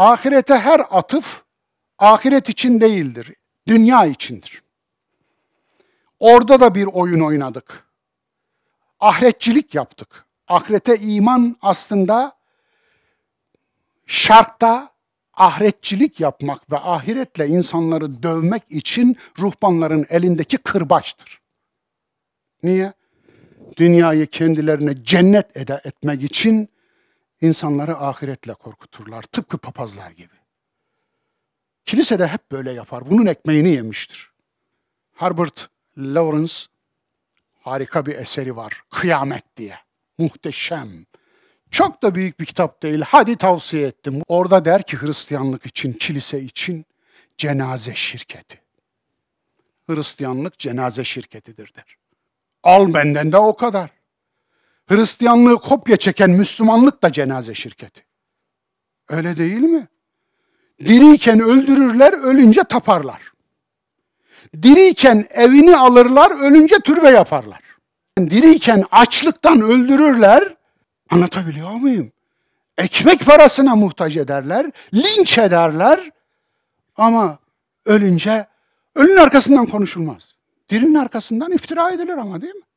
Ahirete her atıf ahiret için değildir, dünya içindir. Orada da bir oyun oynadık. Ahiretçilik yaptık. Ahirete iman aslında şartta ahiretçilik yapmak ve ahiretle insanları dövmek için ruhbanların elindeki kırbaçtır. Niye? Dünyayı kendilerine cennet ede etmek için insanları ahiretle korkuturlar. Tıpkı papazlar gibi. Kilise de hep böyle yapar. Bunun ekmeğini yemiştir. Herbert Lawrence harika bir eseri var. Kıyamet diye. Muhteşem. Çok da büyük bir kitap değil. Hadi tavsiye ettim. Orada der ki Hristiyanlık için, kilise için cenaze şirketi. Hristiyanlık cenaze şirketidir der. Al benden de o kadar. Hristiyanlığı kopya çeken Müslümanlık da cenaze şirketi. Öyle değil mi? Diriyken öldürürler, ölünce taparlar. Diriyken evini alırlar, ölünce türbe yaparlar. Diriyken açlıktan öldürürler, anlatabiliyor muyum? Ekmek parasına muhtaç ederler, linç ederler ama ölünce ölünün arkasından konuşulmaz. Dirinin arkasından iftira edilir ama değil mi?